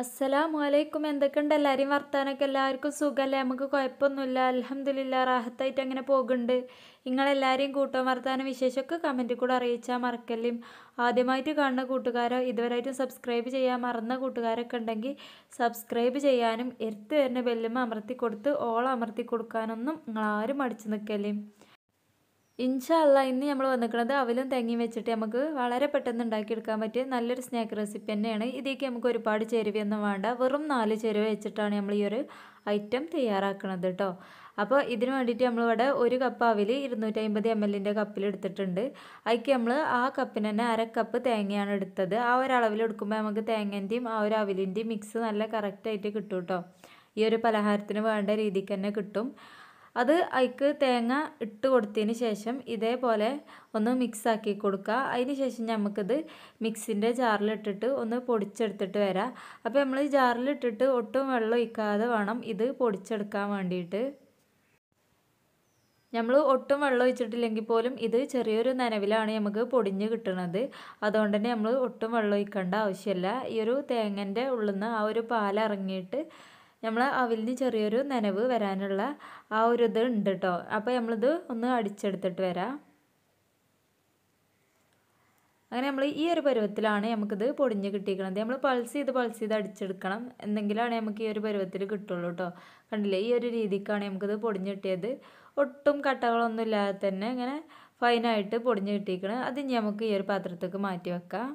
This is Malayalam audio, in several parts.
അസ്സലാം വലൈക്കും എന്തൊക്കെയുണ്ട് എല്ലാവരെയും വർത്താനൊക്കെ എല്ലാവർക്കും സുഖമല്ലേ നമുക്ക് കുഴപ്പമൊന്നുമില്ല അലഹമില്ല റാഹത്തായിട്ട് അങ്ങനെ പോകുന്നുണ്ട് നിങ്ങളെല്ലാവരെയും കൂട്ടം വർത്താനം വിശേഷമൊക്കെ കമൻറ്റിൽ കൂടെ അറിയിച്ചാൽ മറക്കല്ലേ ആദ്യമായിട്ട് കാണുന്ന കൂട്ടുകാരോ ഇതുവരായിട്ടും സബ്സ്ക്രൈബ് ചെയ്യാൻ മറന്ന കൂട്ടുകാരൊക്കെ ഉണ്ടെങ്കിൽ സബ്സ്ക്രൈബ് ചെയ്യാനും എടുത്തു വരുന്ന ബെല്ലുമ്മ അമർത്തി കൊടുത്ത് ഓൾ അമർത്തി കൊടുക്കാനൊന്നും നിങ്ങളാരും അടിച്ചു നിൽക്കല്ലേ ഇൻഷല്ല ഇന്ന് നമ്മൾ വന്നിരിക്കുന്നത് അവലും തേങ്ങയും വെച്ചിട്ട് നമുക്ക് വളരെ പെട്ടെന്ന് ഉണ്ടാക്കിയെടുക്കാൻ പറ്റിയ നല്ലൊരു സ്നാക്ക് റെസിപ്പി തന്നെയാണ് ഇതേക്ക് നമുക്ക് ഒരുപാട് ചേരുവയൊന്നും വേണ്ട വെറും നാല് ചേരുവ വെച്ചിട്ടാണ് നമ്മൾ ഈ ഒരു ഐറ്റം തയ്യാറാക്കുന്നത് കേട്ടോ അപ്പോൾ ഇതിന് വേണ്ടിയിട്ട് നമ്മളിവിടെ ഒരു കപ്പ് അവിൽ ഇരുന്നൂറ്റി അമ്പത് എം എല്ലിൻ്റെ കപ്പിലെടുത്തിട്ടുണ്ട് അതിക്ക് നമ്മൾ ആ കപ്പിന് തന്നെ അര കപ്പ് തേങ്ങയാണ് എടുത്തത് ആ ഒരളവിൽ എടുക്കുമ്പോൾ നമുക്ക് തേങ്ങേൻ്റെയും ആ ഒരു അവിലിൻ്റെയും മിക്സ് നല്ല കറക്റ്റായിട്ട് കിട്ടും കേട്ടോ ഈ ഒരു പലഹാരത്തിന് വേണ്ട രീതിക്ക് തന്നെ കിട്ടും അത് അതിക്ക് തേങ്ങ ഇട്ട് കൊടുത്തതിന് ശേഷം ഇതേപോലെ ഒന്ന് മിക്സ് ആക്കി കൊടുക്കുക അതിന് ശേഷം നമുക്കിത് മിക്സിൻ്റെ ജാറിലിട്ടിട്ട് ഒന്ന് പൊടിച്ചെടുത്തിട്ട് വരാം അപ്പോൾ നമ്മൾ ജാറിലിട്ടിട്ട് ഒട്ടും വെള്ളം ഒഴിക്കാതെ വേണം ഇത് പൊടിച്ചെടുക്കാൻ വേണ്ടിയിട്ട് നമ്മൾ ഒട്ടും വെള്ളം ഒഴിച്ചിട്ടില്ലെങ്കിൽ പോലും ഇത് ചെറിയൊരു നനവിലാണ് നമുക്ക് പൊടിഞ്ഞ് കിട്ടുന്നത് അതുകൊണ്ട് തന്നെ നമ്മൾ ഒട്ടും വെള്ളം ഒഴിക്കേണ്ട ആവശ്യമില്ല ഈ ഒരു തേങ്ങൻ്റെ ഉള്ളിൽ നിന്ന് ആ ഒരു പാലിറങ്ങിയിട്ട് നമ്മൾ നിന്ന് ചെറിയൊരു നനവ് വരാനുള്ള ആ ഒരു ഇത് ഉണ്ട് കേട്ടോ അപ്പോൾ നമ്മളിത് ഒന്ന് അടിച്ചെടുത്തിട്ട് വരാം അങ്ങനെ നമ്മൾ ഈ ഒരു പരുവത്തിലാണ് നമുക്കിത് പൊടിഞ്ഞ് കിട്ടിയിരിക്കുന്നത് നമ്മൾ പൾസ് ചെയ്ത് പൾസ് ചെയ്ത് അടിച്ചെടുക്കണം എന്തെങ്കിലാണ് നമുക്ക് ഈ ഒരു പരുവത്തിൽ കിട്ടുള്ളൂ കേട്ടോ കണ്ടില്ലേ ഈ ഒരു രീതിക്കാണ് നമുക്കിത് പൊടിഞ്ഞ് കിട്ടിയത് ഒട്ടും കട്ടകളൊന്നും ഇല്ലാതെ തന്നെ ഇങ്ങനെ ഫൈനായിട്ട് പൊടിഞ്ഞ് കിട്ടിയിരിക്കണം അത് ഇനി നമുക്ക് ഈ ഒരു പാത്രത്തേക്ക് മാറ്റി വെക്കാം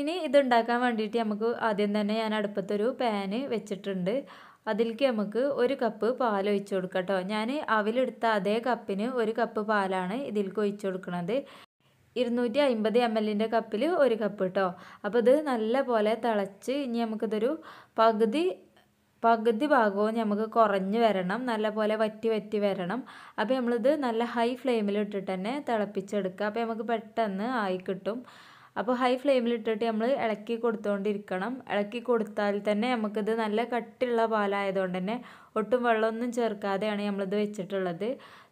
ഇനി ഇതുണ്ടാക്കാൻ വേണ്ടിയിട്ട് നമുക്ക് ആദ്യം തന്നെ ഞാൻ അടുപ്പത്തൊരു പാന് വെച്ചിട്ടുണ്ട് അതിലേക്ക് നമുക്ക് ഒരു കപ്പ് പാൽ ഒഴിച്ചു കൊടുക്കാം കേട്ടോ ഞാൻ അവിലെടുത്ത അതേ കപ്പിന് ഒരു കപ്പ് പാലാണ് ഇതിലേക്ക് ഒഴിച്ചു കൊടുക്കുന്നത് ഇരുന്നൂറ്റി അമ്പത് എം എല്ലിൻ്റെ കപ്പിൽ ഒരു കപ്പ് കേട്ടോ അപ്പോൾ ഇത് നല്ല പോലെ തിളച്ച് ഇനി നമുക്കിതൊരു പകുതി പകുതി ഭാഗവും നമുക്ക് കുറഞ്ഞു വരണം നല്ല പോലെ വറ്റി വറ്റി വരണം അപ്പോൾ നമ്മളിത് നല്ല ഹൈ ഫ്ലെയിമിൽ ഇട്ടിട്ട് തന്നെ തിളപ്പിച്ചെടുക്കുക അപ്പോൾ നമുക്ക് പെട്ടെന്ന് ആയി കിട്ടും അപ്പോൾ ഹൈ ഫ്ലെയിമിലിട്ടിട്ട് നമ്മൾ ഇളക്കി കൊടുത്തുകൊണ്ടിരിക്കണം ഇളക്കി കൊടുത്താൽ തന്നെ നമുക്കിത് നല്ല കട്ടിയുള്ള പാലായതുകൊണ്ട് തന്നെ ഒട്ടും വെള്ളമൊന്നും ചേർക്കാതെയാണ് നമ്മളിത് വെച്ചിട്ടുള്ളത്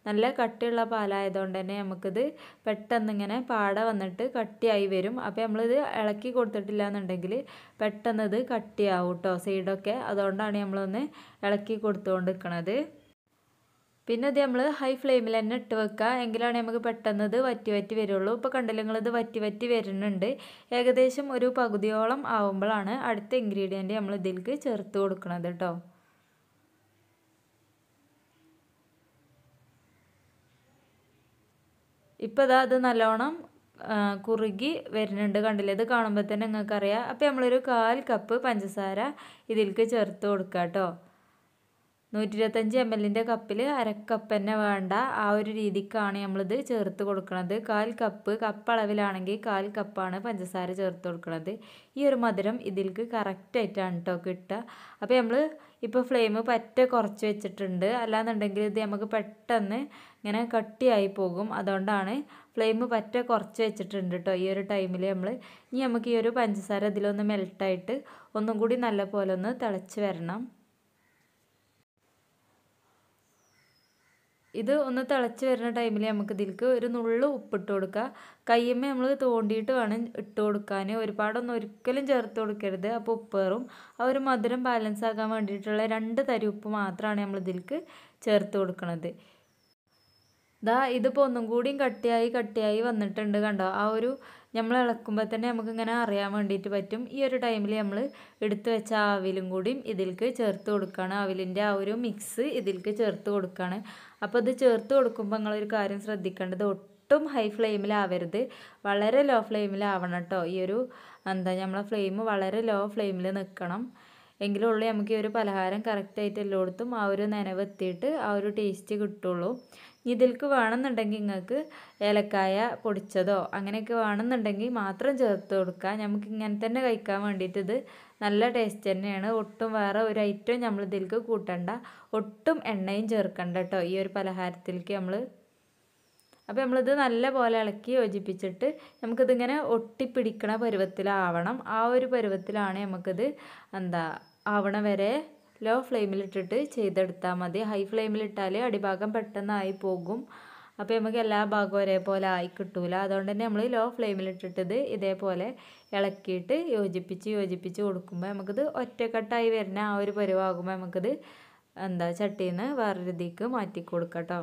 നല്ല കട്ടിയുള്ള പാലായതുകൊണ്ട് തന്നെ നമുക്കിത് പെട്ടെന്നിങ്ങനെ പാട വന്നിട്ട് കട്ടിയായി വരും അപ്പോൾ നമ്മളിത് ഇളക്കി കൊടുത്തിട്ടില്ല എന്നുണ്ടെങ്കിൽ പെട്ടെന്ന് ഇത് കട്ടിയാവും കേട്ടോ സൈഡൊക്കെ അതുകൊണ്ടാണ് നമ്മളൊന്ന് ഇളക്കി കൊടുത്തുകൊണ്ട് പിന്നെ അത് നമ്മൾ ഹൈ ഫ്ലെയിമിൽ തന്നെ ഇട്ട് വെക്കുക എങ്കിലാണ് നമുക്ക് പെട്ടെന്ന് ഇത് വറ്റി വറ്റി വരുള്ളൂ ഇപ്പോൾ കണ്ടില്ല നിങ്ങളിത് വറ്റി വറ്റി വരുന്നുണ്ട് ഏകദേശം ഒരു പകുതിയോളം ആവുമ്പോഴാണ് അടുത്ത ഇൻഗ്രീഡിയൻറ്റ് നമ്മൾ ഇതിലേക്ക് ചേർത്ത് കൊടുക്കുന്നത് കേട്ടോ ഇപ്പം അതാ അത് നല്ലോണം കുറുകി വരുന്നുണ്ട് കണ്ടില്ലേ ഇത് കാണുമ്പോൾ തന്നെ നിങ്ങൾക്കറിയാം അപ്പോൾ നമ്മളൊരു കാൽ കപ്പ് പഞ്ചസാര ഇതിലേക്ക് ചേർത്ത് കൊടുക്കാം കേട്ടോ നൂറ്റി ഇരുപത്തഞ്ച് എം എല്ലിൻ്റെ കപ്പിൽ അരക്കപ്പ് തന്നെ വേണ്ട ആ ഒരു രീതിക്കാണ് നമ്മളിത് ചേർത്ത് കൊടുക്കുന്നത് കാൽ കപ്പ് കപ്പ് അളവിലാണെങ്കിൽ കാൽ കപ്പാണ് പഞ്ചസാര ചേർത്ത് കൊടുക്കുന്നത് ഈ ഒരു മധുരം ഇതിൽക്ക് കറക്റ്റായിട്ടാണ് കേട്ടോ കിട്ടുക അപ്പോൾ നമ്മൾ ഇപ്പോൾ ഫ്ലെയിം പറ്റ കുറച്ച് വെച്ചിട്ടുണ്ട് അല്ലാന്നുണ്ടെങ്കിൽ ഇത് നമുക്ക് പെട്ടെന്ന് ഇങ്ങനെ കട്ടിയായി പോകും അതുകൊണ്ടാണ് ഫ്ലെയിം പറ്റ കുറച്ച് വെച്ചിട്ടുണ്ട് കേട്ടോ ഈ ഒരു ടൈമിൽ നമ്മൾ ഇനി നമുക്ക് ഈ ഒരു പഞ്ചസാര ഇതിലൊന്ന് മെൽട്ടായിട്ട് ഒന്നും കൂടി നല്ല പോലെ ഒന്ന് തിളച്ച് വരണം ഇത് ഒന്ന് തിളച്ച് വരുന്ന ടൈമിൽ നമുക്ക് ഇതിലേക്ക് ഒരു നുള്ളു ഉപ്പിട്ട് കൊടുക്കുക കയ്യമ്മ നമ്മൾ തോണ്ടിയിട്ട് വേണം ഇട്ട് കൊടുക്കാൻ ഒരുപാടൊന്നും ഒരിക്കലും ചേർത്ത് കൊടുക്കരുത് അപ്പോൾ ഉപ്പേറും ആ ഒരു മധുരം ബാലൻസ് ആക്കാൻ വേണ്ടിയിട്ടുള്ള രണ്ട് തരി ഉപ്പ് മാത്രമാണ് നമ്മൾ ഇതിലേക്ക് ചേർത്ത് കൊടുക്കുന്നത് ദാ ഇതിപ്പോൾ ഒന്നും കൂടിയും കട്ടിയായി കട്ടിയായി വന്നിട്ടുണ്ട് കണ്ടോ ആ ഒരു നമ്മൾ ഇളക്കുമ്പോൾ തന്നെ നമുക്കിങ്ങനെ അറിയാൻ വേണ്ടിയിട്ട് പറ്റും ഈ ഒരു ടൈമിൽ നമ്മൾ എടുത്തു വെച്ച ആവിലും കൂടിയും ഇതിലേക്ക് ചേർത്ത് കൊടുക്കുകയാണ് ആവിലിൻ്റെ ആ ഒരു മിക്സ് ഇതിലേക്ക് ചേർത്ത് കൊടുക്കുകയാണ് അപ്പോൾ ഇത് ചേർത്ത് കൊടുക്കുമ്പോൾ നിങ്ങളൊരു കാര്യം ശ്രദ്ധിക്കേണ്ടത് ഒട്ടും ഹൈ ഫ്ലെയിമിലാവരുത് വളരെ ലോ ഫ്ലെയിമിലാവണം കേട്ടോ ഈ ഒരു എന്താ നമ്മളെ ഫ്ലെയിം വളരെ ലോ ഫ്ലെയിമിൽ നിൽക്കണം എങ്കിലുള്ളൂ നമുക്ക് ഈ ഒരു പലഹാരം കറക്റ്റായിട്ട് എല്ലായിടത്തും ആ ഒരു നനവെത്തിയിട്ട് ആ ഒരു ടേസ്റ്റ് കിട്ടുള്ളൂ ഇതിൽക്ക് വേണമെന്നുണ്ടെങ്കിൽ നിങ്ങൾക്ക് ഏലക്കായ പൊടിച്ചതോ അങ്ങനെയൊക്കെ വേണമെന്നുണ്ടെങ്കിൽ മാത്രം ചേർത്ത് കൊടുക്കുക നമുക്ക് ഇങ്ങനെ തന്നെ കഴിക്കാൻ വേണ്ടിയിട്ട് ഇത് നല്ല ടേസ്റ്റ് തന്നെയാണ് ഒട്ടും വേറെ ഒരു ഐറ്റവും നമ്മൾ ഇതിൽക്ക് കൂട്ടണ്ട ഒട്ടും എണ്ണയും ചേർക്കണ്ട കേട്ടോ ഈ ഒരു പലഹാരത്തിലേക്ക് നമ്മൾ അപ്പോൾ നമ്മളിത് നല്ല പോലെ ഇളക്കി യോജിപ്പിച്ചിട്ട് നമുക്കിതിങ്ങനെ ഒട്ടിപ്പിടിക്കണ പരുവത്തിലാവണം ആ ഒരു പരുവത്തിലാണ് നമുക്കിത് എന്താ ആവണ വരെ ലോ ഫ്ലെയിമിലിട്ടിട്ട് ചെയ്തെടുത്താൽ മതി ഹൈ ഫ്ലെയിമിലിട്ടാൽ അടിഭാഗം പെട്ടെന്നായി പോകും അപ്പോൾ നമുക്ക് എല്ലാ ഭാഗവും ഒരേപോലെ ആയി കിട്ടൂല അതുകൊണ്ട് തന്നെ നമ്മൾ ലോ ഫ്ലെയിമിലിട്ടിട്ടത് ഇതേപോലെ ഇളക്കിയിട്ട് യോജിപ്പിച്ച് യോജിപ്പിച്ച് കൊടുക്കുമ്പോൾ നമുക്കിത് ഒറ്റക്കെട്ടായി വരുന്ന ആ ഒരു പരിവാകുമ്പോൾ നമുക്കിത് എന്താ ചട്ടിയിൽ നിന്ന് വേറൊരു ഇതിക്ക് മാറ്റി കൊടുക്കാം കേട്ടോ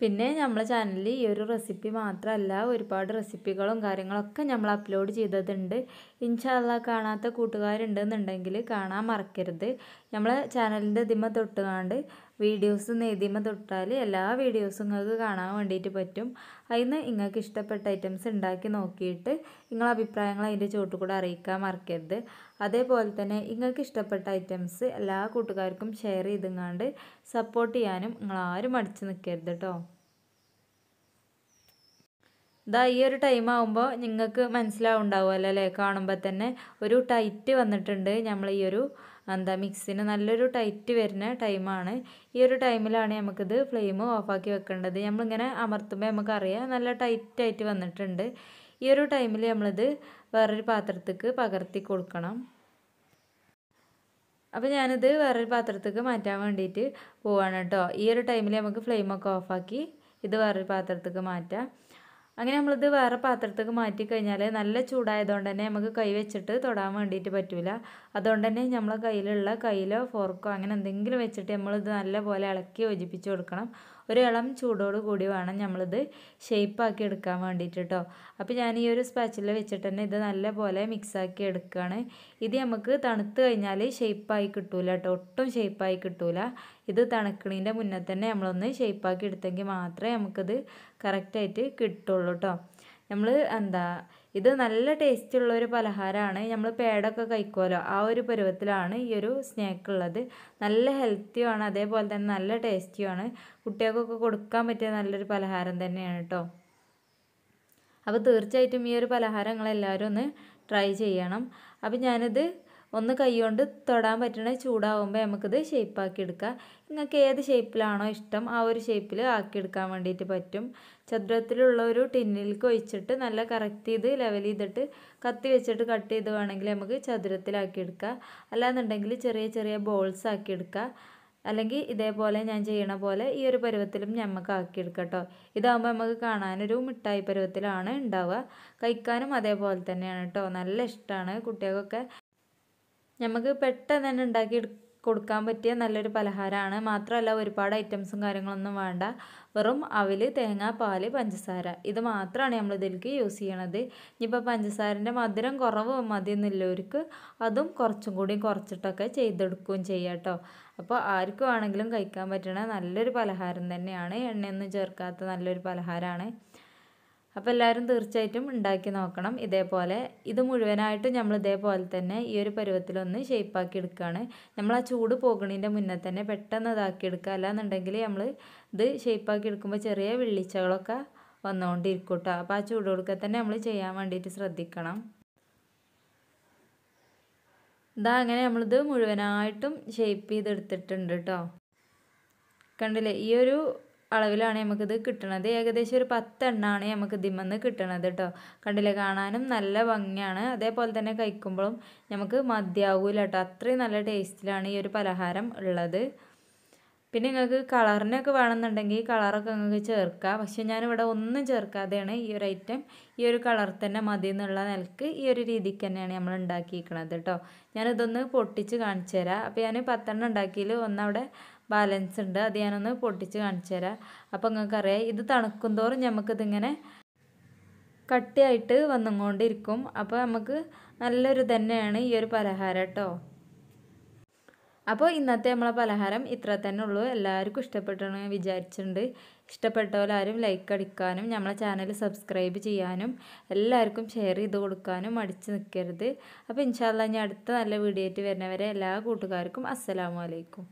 പിന്നെ നമ്മളെ ചാനലിൽ ഈ ഒരു റെസിപ്പി മാത്രമല്ല ഒരുപാട് റെസിപ്പികളും കാര്യങ്ങളൊക്കെ നമ്മൾ അപ്ലോഡ് ചെയ്തതുണ്ട് ഇൻഷാല്ല കാണാത്ത കൂട്ടുകാരുണ്ടെന്നുണ്ടെങ്കിൽ കാണാൻ മറക്കരുത് നമ്മളെ ചാനലിൻ്റെ ഇതിമ തൊട്ടുകാണ്ട് വീഡിയോസ് നെയ്തിമ തൊട്ടാൽ എല്ലാ വീഡിയോസും നിങ്ങൾക്ക് കാണാൻ വേണ്ടിയിട്ട് പറ്റും നിന്ന് നിങ്ങൾക്ക് ഇഷ്ടപ്പെട്ട ഐറ്റംസ് ഉണ്ടാക്കി നോക്കിയിട്ട് നിങ്ങളെ അഭിപ്രായങ്ങൾ അതിൻ്റെ ചോട്ട് കൂടെ അറിയിക്കാൻ മറക്കരുത് അതേപോലെ തന്നെ നിങ്ങൾക്ക് ഇഷ്ടപ്പെട്ട ഐറ്റംസ് എല്ലാ കൂട്ടുകാർക്കും ഷെയർ ചെയ്തുങ്ങാണ്ട് സപ്പോർട്ട് ചെയ്യാനും നിങ്ങളാരും അടിച്ചു നിൽക്കരുത് കേട്ടോ ഇതാ ഈ ഒരു ടൈം ആകുമ്പോൾ നിങ്ങൾക്ക് മനസ്സിലാവുണ്ടാവുമല്ലോ അല്ലേ കാണുമ്പോൾ തന്നെ ഒരു ടൈറ്റ് വന്നിട്ടുണ്ട് നമ്മൾ ഈ ഒരു എന്താ മിക്സിന് നല്ലൊരു ടൈറ്റ് വരുന്ന ടൈമാണ് ഈ ഒരു ടൈമിലാണ് നമുക്കിത് ഫ്ലെയിം ഓഫാക്കി വെക്കേണ്ടത് നമ്മളിങ്ങനെ അമർത്തുമ്പോൾ നമുക്കറിയാം നല്ല ടൈറ്റായിട്ട് വന്നിട്ടുണ്ട് ഈ ഒരു ടൈമിൽ നമ്മളിത് വേറൊരു പാത്രത്തേക്ക് പകർത്തി കൊടുക്കണം അപ്പോൾ ഞാനിത് വേറൊരു പാത്രത്തേക്ക് മാറ്റാൻ വേണ്ടിയിട്ട് പോവാണ് കേട്ടോ ഈ ഒരു ടൈമിൽ നമുക്ക് ഫ്ലെയിമൊക്കെ ഓഫാക്കി ഇത് വേറൊരു പാത്രത്തേക്ക് മാറ്റാം അങ്ങനെ നമ്മളിത് വേറെ പാത്രത്തേക്ക് മാറ്റി കഴിഞ്ഞാൽ നല്ല ചൂടായതുകൊണ്ട് തന്നെ നമുക്ക് കൈ വെച്ചിട്ട് തൊടാൻ വേണ്ടിയിട്ട് പറ്റില്ല അതുകൊണ്ട് തന്നെ നമ്മളെ കയ്യിലുള്ള കയ്യിലോ ഫോർക്കോ അങ്ങനെ എന്തെങ്കിലും വെച്ചിട്ട് നമ്മളിത് നല്ലപോലെ ഇളക്കി യോജിപ്പിച്ച് കൊടുക്കണം ഒരു ഇളം ചൂടോട് കൂടി വേണം നമ്മളിത് ഷേപ്പാക്കി എടുക്കാൻ വേണ്ടിയിട്ട് കേട്ടോ അപ്പോൾ ഞാൻ ഈ ഒരു സ്പാച്ചിൽ വെച്ചിട്ട് തന്നെ ഇത് നല്ലപോലെ മിക്സാക്കി എടുക്കുകയാണ് ഇത് നമുക്ക് തണുത്ത് കഴിഞ്ഞാൽ ഷേപ്പായി കിട്ടൂല കേട്ടോ ഒട്ടും ഷേപ്പായി കിട്ടൂല ഇത് തണുക്കണീൻ്റെ മുന്നേ തന്നെ നമ്മളൊന്ന് ഷേപ്പാക്കി എടുത്തെങ്കിൽ മാത്രമേ നമുക്കത് കറക്റ്റായിട്ട് കിട്ടുള്ളൂ കേട്ടോ നമ്മൾ എന്താ ഇത് നല്ല ടേസ്റ്റുള്ള ഒരു പലഹാരമാണ് നമ്മൾ പേടൊക്കെ കഴിക്കുമല്ലോ ആ ഒരു പരുവത്തിലാണ് ഈ ഒരു സ്നാക്ക് ഉള്ളത് നല്ല ഹെൽത്തിയുമാണ് അതേപോലെ തന്നെ നല്ല ടേസ്റ്റിയുമാണ് കുട്ടികൾക്കൊക്കെ കൊടുക്കാൻ പറ്റിയ നല്ലൊരു പലഹാരം തന്നെയാണ് കേട്ടോ അപ്പോൾ തീർച്ചയായിട്ടും ഈ ഒരു പലഹാരങ്ങളെല്ലാവരും ഒന്ന് ട്രൈ ചെയ്യണം അപ്പോൾ ഞാനിത് ഒന്ന് കൈകൊണ്ട് തൊടാൻ പറ്റണ ചൂടാവുമ്പോൾ നമുക്കിത് ഷേപ്പാക്കി എടുക്കാം നിങ്ങൾക്ക് ഏത് ഷേപ്പിലാണോ ഇഷ്ടം ആ ഒരു ഷേപ്പിൽ ആക്കിയെടുക്കാൻ വേണ്ടിയിട്ട് പറ്റും ചതുരത്തിലുള്ള ഒരു ടിന്നിലേക്ക് ഒഴിച്ചിട്ട് നല്ല കറക്റ്റ് ചെയ്ത് ലെവൽ ചെയ്തിട്ട് കത്തി വെച്ചിട്ട് കട്ട് ചെയ്ത് വേണമെങ്കിൽ നമുക്ക് ചതുരത്തിലാക്കി എടുക്കാം അല്ലാന്നുണ്ടെങ്കിൽ ചെറിയ ചെറിയ ബോൾസ് ആക്കി എടുക്കാം അല്ലെങ്കിൽ ഇതേപോലെ ഞാൻ ചെയ്യണ പോലെ ഈ ഒരു പരുവത്തിലും ഞമ്മക്ക് ആക്കിയെടുക്കാം കേട്ടോ ഇതാകുമ്പോൾ നമുക്ക് കാണാനൊരു മിഠായി പരുവത്തിലാണ് ഉണ്ടാവുക കഴിക്കാനും അതേപോലെ തന്നെയാണ് കേട്ടോ നല്ല ഇഷ്ടമാണ് കുട്ടികൾക്കൊക്കെ നമുക്ക് പെട്ടെന്ന് തന്നെ ഉണ്ടാക്കി കൊടുക്കാൻ പറ്റിയ നല്ലൊരു പലഹാരമാണ് മാത്രമല്ല ഒരുപാട് ഐറ്റംസും കാര്യങ്ങളൊന്നും വേണ്ട വെറും അവൽ തേങ്ങ പാൽ പഞ്ചസാര ഇത് മാത്രമാണ് നമ്മൾ ഇതിലേക്ക് യൂസ് ചെയ്യണത് ഇനിയിപ്പോൾ പഞ്ചസാരൻ്റെ മധുരം കുറവ് മതിയെന്നുള്ളവർക്ക് അതും കുറച്ചും കൂടി കുറച്ചിട്ടൊക്കെ ചെയ്തെടുക്കുകയും ചെയ്യാം കേട്ടോ അപ്പോൾ ആർക്കും ആണെങ്കിലും കഴിക്കാൻ പറ്റണ നല്ലൊരു പലഹാരം തന്നെയാണ് എണ്ണയൊന്നും ചേർക്കാത്ത നല്ലൊരു പലഹാരമാണ് അപ്പോൾ എല്ലാവരും തീർച്ചയായിട്ടും ഉണ്ടാക്കി നോക്കണം ഇതേപോലെ ഇത് മുഴുവനായിട്ടും നമ്മൾ ഇതേപോലെ തന്നെ ഈ ഒരു പരുവത്തിലൊന്ന് ഷേപ്പാക്കി എടുക്കുകയാണ് നമ്മൾ ആ ചൂട് പോകുന്നതിൻ്റെ മുന്നേ തന്നെ പെട്ടെന്ന് ഇതാക്കി എടുക്കുക അല്ലാന്നുണ്ടെങ്കിൽ നമ്മൾ ഇത് ഷേപ്പാക്കി എടുക്കുമ്പോൾ ചെറിയ വെള്ളിച്ചകളൊക്കെ വന്നുകൊണ്ടിരിക്കും കേട്ടോ അപ്പോൾ ആ ചൂട് കൊടുക്കുക തന്നെ നമ്മൾ ചെയ്യാൻ വേണ്ടിയിട്ട് ശ്രദ്ധിക്കണം ഇതാ അങ്ങനെ നമ്മളിത് മുഴുവനായിട്ടും ഷേപ്പ് ചെയ്തെടുത്തിട്ടുണ്ട് കേട്ടോ കണ്ടില്ലേ ഈ ഒരു അളവിലാണ് നമുക്കിത് കിട്ടണത് ഏകദേശം ഒരു പത്തെണ്ണമാണ് നമുക്ക് ഇതിമെന്ന് കിട്ടണത് കേട്ടോ കണ്ടില്ലേ കാണാനും നല്ല ഭംഗിയാണ് അതേപോലെ തന്നെ കഴിക്കുമ്പോഴും നമുക്ക് മതിയാവില്ല കേട്ടോ അത്രയും നല്ല ടേസ്റ്റിലാണ് ഈ ഒരു പലഹാരം ഉള്ളത് പിന്നെ നിങ്ങൾക്ക് കളറിനൊക്കെ വേണമെന്നുണ്ടെങ്കിൽ കളറൊക്കെ നിങ്ങൾക്ക് ചേർക്കാം പക്ഷേ ഞാനിവിടെ ഒന്നും ചേർക്കാതെയാണ് ഈ ഒരു ഐറ്റം ഈ ഒരു കളർ തന്നെ മതി എന്നുള്ള നിലക്ക് ഈ ഒരു രീതിക്ക് തന്നെയാണ് നമ്മൾ ഉണ്ടാക്കിയിരിക്കണത് കേട്ടോ ഞാനിതൊന്ന് പൊട്ടിച്ച് കാണിച്ചു തരാം അപ്പോൾ ഞാൻ പത്തെണ്ണം ഉണ്ടാക്കിയിൽ ഒന്നവിടെ ബാലൻസ് ഉണ്ട് അത് ഞാനൊന്ന് പൊട്ടിച്ച് കാണിച്ചു തരാം അപ്പോൾ നിങ്ങൾക്കറിയാം ഇത് തണുക്കും തോറും ഞമ്മക്കിതിങ്ങനെ കട്ടിയായിട്ട് വന്നുകൊണ്ടിരിക്കും അപ്പോൾ നമുക്ക് നല്ലൊരു തന്നെയാണ് ഈ ഒരു പലഹാരം കേട്ടോ അപ്പോൾ ഇന്നത്തെ നമ്മളെ പലഹാരം ഇത്ര തന്നെ ഉള്ളൂ എല്ലാവർക്കും ഇഷ്ടപ്പെട്ടെന്ന് വിചാരിച്ചിട്ടുണ്ട് ഇഷ്ടപ്പെട്ടവരാരും ലൈക്ക് അടിക്കാനും നമ്മളെ ചാനൽ സബ്സ്ക്രൈബ് ചെയ്യാനും എല്ലാവർക്കും ഷെയർ ചെയ്ത് കൊടുക്കാനും അടിച്ച് നിൽക്കരുത് അപ്പോൾ ഇൻഷാല്ല ഞാൻ അടുത്ത നല്ല വീഡിയോ ആയിട്ട് വരുന്നവരെ എല്ലാ കൂട്ടുകാർക്കും അസ്സലാമലൈക്കും